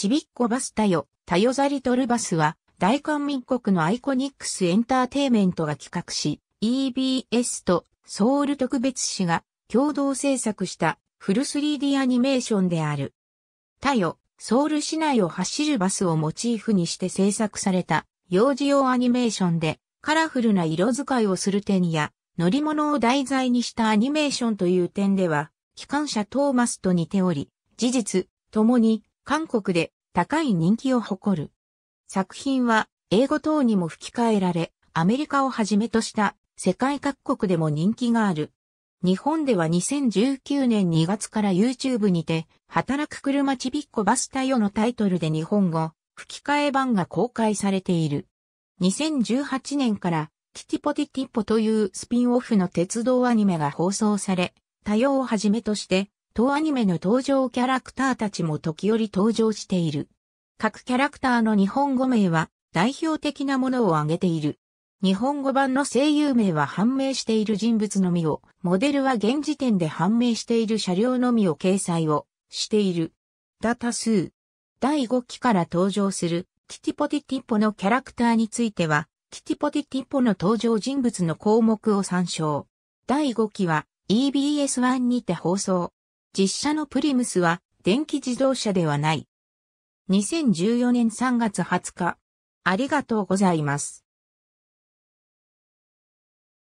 ちびっこバスタヨ、タヨザリトルバスは、大韓民国のアイコニックスエンターテイメントが企画し、EBS とソウル特別市が共同制作したフル 3D アニメーションである。タヨ、ソウル市内を走るバスをモチーフにして制作された幼児用アニメーションでカラフルな色使いをする点や乗り物を題材にしたアニメーションという点では、機関車トーマスと似ており、事実、ともに韓国で高い人気を誇る。作品は英語等にも吹き替えられ、アメリカをはじめとした世界各国でも人気がある。日本では2019年2月から YouTube にて、働く車ちびっこバスタよのタイトルで日本語、吹き替え版が公開されている。2018年からティティポティティポというスピンオフの鉄道アニメが放送され、多様をはじめとして当アニメの登場キャラクターたちも時折登場している。各キャラクターの日本語名は代表的なものを挙げている。日本語版の声優名は判明している人物のみを、モデルは現時点で判明している車両のみを掲載をしている。だ多数。第5期から登場するキティポティティポのキャラクターについては、キティポティティポの登場人物の項目を参照。第5期は EBS1 にて放送。実車のプリムスは電気自動車ではない。2014年3月20日。ありがとうございます。